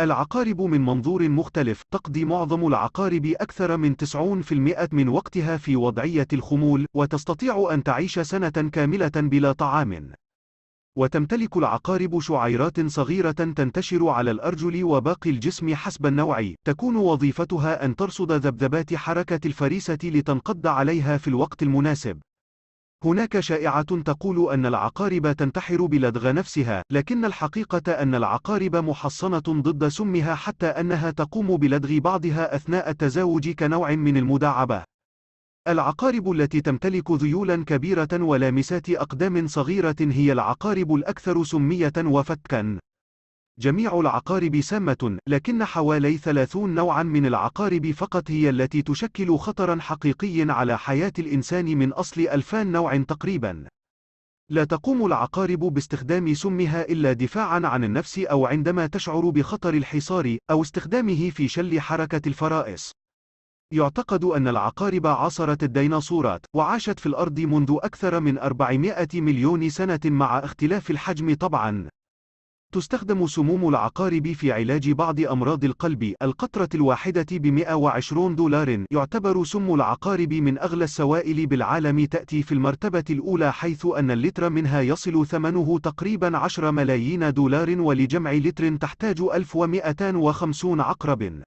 العقارب من منظور مختلف تقضي معظم العقارب أكثر من 90% من وقتها في وضعية الخمول وتستطيع أن تعيش سنة كاملة بلا طعام وتمتلك العقارب شعيرات صغيرة تنتشر على الأرجل وباقي الجسم حسب النوع تكون وظيفتها أن ترصد ذبذبات حركة الفريسة لتنقض عليها في الوقت المناسب هناك شائعة تقول أن العقارب تنتحر بلدغ نفسها، لكن الحقيقة أن العقارب محصنة ضد سمها حتى أنها تقوم بلدغ بعضها أثناء التزاوج كنوع من المداعبة. العقارب التي تمتلك ذيولا كبيرة ولامسات أقدام صغيرة هي العقارب الأكثر سمية وفتكًا. جميع العقارب سامة، لكن حوالي 30 نوعًا من العقارب فقط هي التي تشكل خطرًا حقيقي على حياة الإنسان من أصل 2000 نوع تقريبًا. لا تقوم العقارب باستخدام سمها إلا دفاعًا عن النفس أو عندما تشعر بخطر الحصار أو استخدامه في شل حركة الفرائس. يعتقد أن العقارب عاصرت الديناصورات وعاشت في الأرض منذ أكثر من 400 مليون سنة مع اختلاف الحجم طبعًا. تستخدم سموم العقارب في علاج بعض أمراض القلب القطرة الواحدة ب 120 دولار يعتبر سم العقارب من أغلى السوائل بالعالم تأتي في المرتبة الأولى حيث أن اللتر منها يصل ثمنه تقريبا 10 ملايين دولار ولجمع لتر تحتاج 1250 عقرب